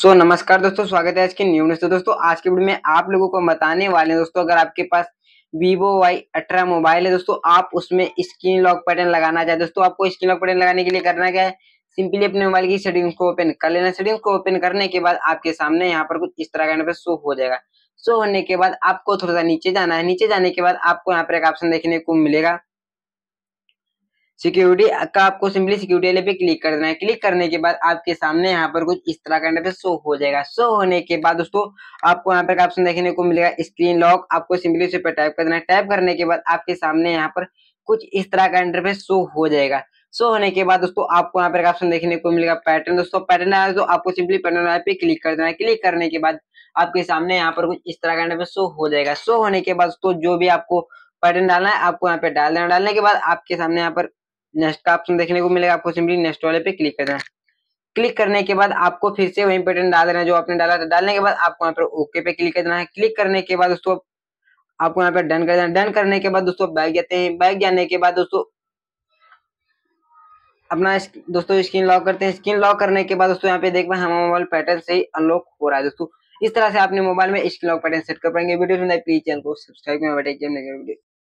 सो so, नमस्कार दोस्तों स्वागत है आज के न्यू न्यूज तो दोस्तों आज के वीडियो में आप लोगों को बताने वाले हैं दोस्तों अगर आपके पास vivo वाई अठारह मोबाइल है दोस्तों आप उसमें स्क्रीन लॉक पैटर्न लगाना चाहे दोस्तों आपको स्क्रीन लॉक पैटर्न लगाने के लिए करना क्या है सिंपली अपने मोबाइल की सेटिंग्स को ओपन कर लेना सेटिंग्स को ओपन करने के बाद आपके सामने यहाँ पर कुछ इस तरह का शो हो जाएगा शो होने के बाद आपको थोड़ा सा नीचे जाना है नीचे जाने के बाद आपको यहाँ पर एक ऑप्शन देखने को मिलेगा सिक्योरिटी का आपको सिंपली सिक्योरिटी वाले पे क्लिक कर देना है क्लिक करने के बाद आपके सामने यहाँ पर कुछ इस तरह का इंटरफेस शो हो जाएगा शो होने के बाद दोस्तों आपको यहाँ पर ऑप्शन देखने को मिलेगा स्क्रीन लॉक आपको सिंपली उस पर टाइप कर देना है टाइप करने के बाद आपके सामने यहाँ पर कुछ इस तरह का इंटरफेस शो हो जाएगा शो होने के बाद दोस्तों आपको यहाँ पर ऑप्शन देखने को मिलेगा पैटर्न दोस्तों पैटर्न आया तो आपको सिंपली पैटर्न पे क्लिक कर देना है क्लिक करने के बाद आपके सामने यहाँ पर कुछ इस तरह का इंटरफेस शो हो जाएगा शो होने के बाद दोस्तों जो भी आपको पैटर्न डालना है आपको यहाँ पे डाल देना डालने के बाद आपके सामने यहाँ पर नेक्स्ट का ऑप्शन देखने को मिलेगा आपको सिंपली नेक्स्ट वाले पे क्लिक करना है क्लिक करने के बाद आपको फिर से वही पैटर्न डाल देना जो आपने डाला था डालने के बाद आपको यहाँ पर ओके पे क्लिक करना है क्लिक करने के बाद दोस्तों आपको यहाँ पर डन कर देना डन करने के बाद दोस्तों बैग जाते हैं बैग जाने के बाद दोस्तों अपना दोस्तों स्क्रीन लॉक करते हैं स्क्रीन लॉक करने के बाद दोस्तों यहाँ पे देख पाए हमारा मोबाइल पैटर्न से ही अनलॉक हो रहा है दोस्तों इस तरह से आपने मोबाइल में स्क्रीन लॉक पैटर्न सेट कर पाएंगे वीडियो प्लीज चैनल को सब्सक्राइब करें